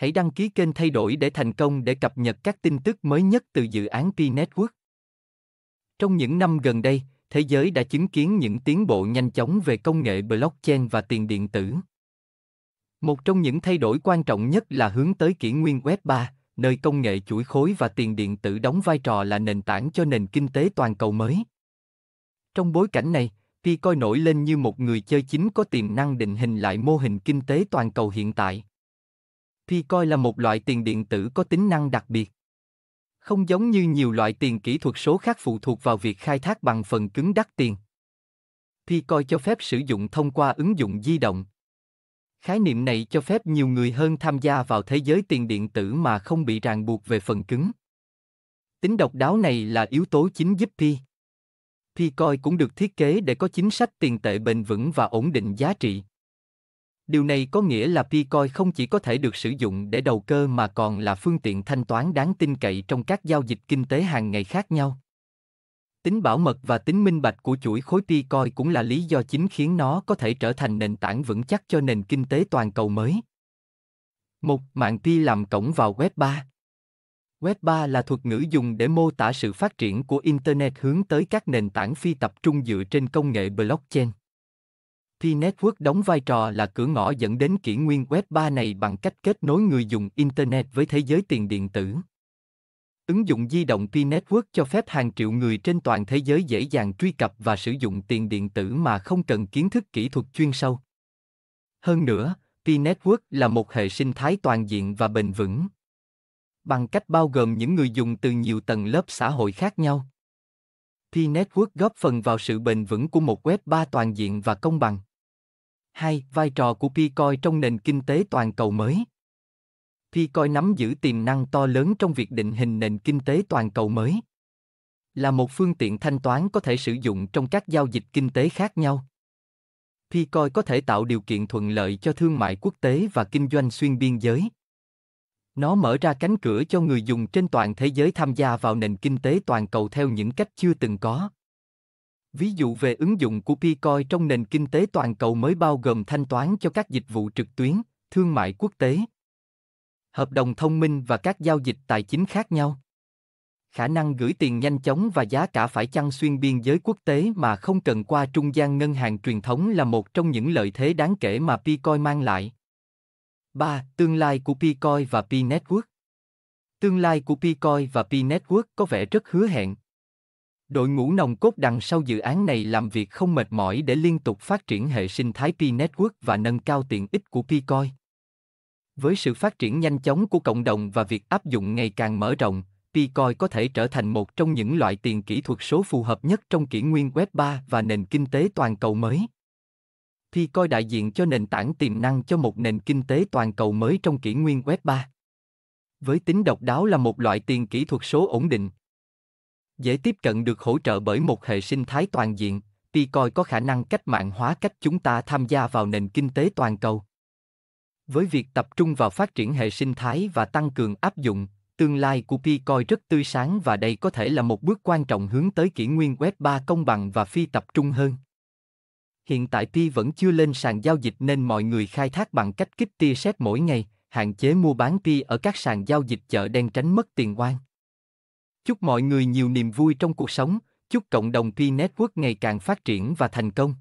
Hãy đăng ký kênh thay đổi để thành công để cập nhật các tin tức mới nhất từ dự án P-Network. Trong những năm gần đây, thế giới đã chứng kiến những tiến bộ nhanh chóng về công nghệ blockchain và tiền điện tử. Một trong những thay đổi quan trọng nhất là hướng tới kỷ nguyên Web 3, nơi công nghệ chuỗi khối và tiền điện tử đóng vai trò là nền tảng cho nền kinh tế toàn cầu mới. Trong bối cảnh này, Pi coi nổi lên như một người chơi chính có tiềm năng định hình lại mô hình kinh tế toàn cầu hiện tại thì coi là một loại tiền điện tử có tính năng đặc biệt. Không giống như nhiều loại tiền kỹ thuật số khác phụ thuộc vào việc khai thác bằng phần cứng đắt tiền. Thì coi cho phép sử dụng thông qua ứng dụng di động. Khái niệm này cho phép nhiều người hơn tham gia vào thế giới tiền điện tử mà không bị ràng buộc về phần cứng. Tính độc đáo này là yếu tố chính giúp Pi. Pi coi cũng được thiết kế để có chính sách tiền tệ bền vững và ổn định giá trị Điều này có nghĩa là Bitcoin không chỉ có thể được sử dụng để đầu cơ mà còn là phương tiện thanh toán đáng tin cậy trong các giao dịch kinh tế hàng ngày khác nhau. Tính bảo mật và tính minh bạch của chuỗi khối Bitcoin cũng là lý do chính khiến nó có thể trở thành nền tảng vững chắc cho nền kinh tế toàn cầu mới. Một Mạng Pi làm cổng vào Web 3 Web 3 là thuật ngữ dùng để mô tả sự phát triển của Internet hướng tới các nền tảng phi tập trung dựa trên công nghệ blockchain. P-Network đóng vai trò là cửa ngõ dẫn đến kỷ nguyên Web 3 này bằng cách kết nối người dùng Internet với thế giới tiền điện tử. Ứng dụng di động P-Network cho phép hàng triệu người trên toàn thế giới dễ dàng truy cập và sử dụng tiền điện tử mà không cần kiến thức kỹ thuật chuyên sâu. Hơn nữa, P-Network là một hệ sinh thái toàn diện và bền vững. Bằng cách bao gồm những người dùng từ nhiều tầng lớp xã hội khác nhau. P-Network góp phần vào sự bền vững của một web 3 toàn diện và công bằng. 2. Vai trò của Picoin trong nền kinh tế toàn cầu mới Picoin nắm giữ tiềm năng to lớn trong việc định hình nền kinh tế toàn cầu mới. Là một phương tiện thanh toán có thể sử dụng trong các giao dịch kinh tế khác nhau. Picoin có thể tạo điều kiện thuận lợi cho thương mại quốc tế và kinh doanh xuyên biên giới. Nó mở ra cánh cửa cho người dùng trên toàn thế giới tham gia vào nền kinh tế toàn cầu theo những cách chưa từng có. Ví dụ về ứng dụng của Picoin trong nền kinh tế toàn cầu mới bao gồm thanh toán cho các dịch vụ trực tuyến, thương mại quốc tế, hợp đồng thông minh và các giao dịch tài chính khác nhau. Khả năng gửi tiền nhanh chóng và giá cả phải chăng xuyên biên giới quốc tế mà không cần qua trung gian ngân hàng truyền thống là một trong những lợi thế đáng kể mà Picoin mang lại. 3. Tương lai của Picoin và P-Network Tương lai của Picoin và P-Network có vẻ rất hứa hẹn. Đội ngũ nòng cốt đằng sau dự án này làm việc không mệt mỏi để liên tục phát triển hệ sinh thái Pi network và nâng cao tiện ích của Pcoin. Với sự phát triển nhanh chóng của cộng đồng và việc áp dụng ngày càng mở rộng, Pcoin có thể trở thành một trong những loại tiền kỹ thuật số phù hợp nhất trong kỷ nguyên Web 3 và nền kinh tế toàn cầu mới. Pcoin đại diện cho nền tảng tiềm năng cho một nền kinh tế toàn cầu mới trong kỷ nguyên Web 3. Với tính độc đáo là một loại tiền kỹ thuật số ổn định, dễ tiếp cận được hỗ trợ bởi một hệ sinh thái toàn diện, Picoin có khả năng cách mạng hóa cách chúng ta tham gia vào nền kinh tế toàn cầu. Với việc tập trung vào phát triển hệ sinh thái và tăng cường áp dụng, tương lai của Picoin rất tươi sáng và đây có thể là một bước quan trọng hướng tới kỷ nguyên Web 3 công bằng và phi tập trung hơn. Hiện tại Pi vẫn chưa lên sàn giao dịch nên mọi người khai thác bằng cách kích tia xét mỗi ngày, hạn chế mua bán Pi ở các sàn giao dịch chợ đen tránh mất tiền oan. Chúc mọi người nhiều niềm vui trong cuộc sống, chúc cộng đồng P Network ngày càng phát triển và thành công.